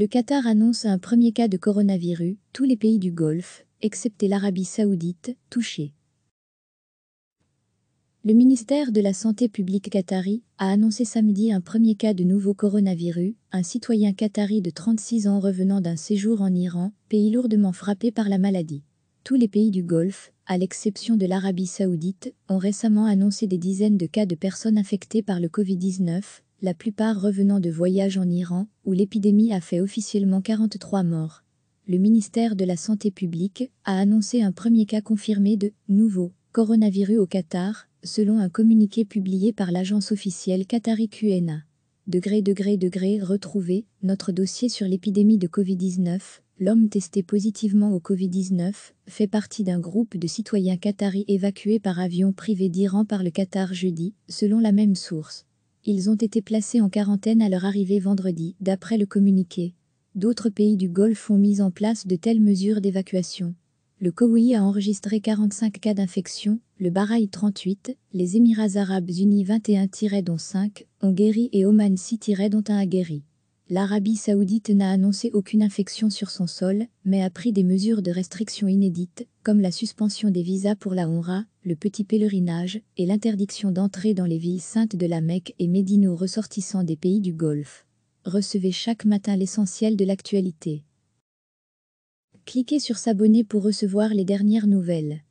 Le Qatar annonce un premier cas de coronavirus, tous les pays du Golfe, excepté l'Arabie saoudite, touchés. Le ministère de la Santé publique qatari a annoncé samedi un premier cas de nouveau coronavirus, un citoyen qatari de 36 ans revenant d'un séjour en Iran, pays lourdement frappé par la maladie. Tous les pays du Golfe, à l'exception de l'Arabie saoudite, ont récemment annoncé des dizaines de cas de personnes infectées par le Covid-19, la plupart revenant de voyages en Iran, où l'épidémie a fait officiellement 43 morts. Le ministère de la Santé publique a annoncé un premier cas confirmé de nouveau coronavirus au Qatar, selon un communiqué publié par l'agence officielle Qatari QNA. Degré, degré, degré, retrouvé, notre dossier sur l'épidémie de Covid-19, l'homme testé positivement au Covid-19, fait partie d'un groupe de citoyens qataris évacués par avion privé d'Iran par le Qatar jeudi, selon la même source. Ils ont été placés en quarantaine à leur arrivée vendredi, d'après le communiqué. D'autres pays du Golfe ont mis en place de telles mesures d'évacuation. Le Koweï a enregistré 45 cas d'infection, le Bahreïn 38, les Émirats arabes unis 21-5 dont ont guéri et Oman 6-1 dont a guéri l'Arabie saoudite n'a annoncé aucune infection sur son sol, mais a pris des mesures de restriction inédites, comme la suspension des visas pour la Honra, le petit pèlerinage et l'interdiction d'entrer dans les villes saintes de la Mecque et Médine ressortissant des pays du Golfe. Recevez chaque matin l'essentiel de l'actualité. Cliquez sur s'abonner pour recevoir les dernières nouvelles.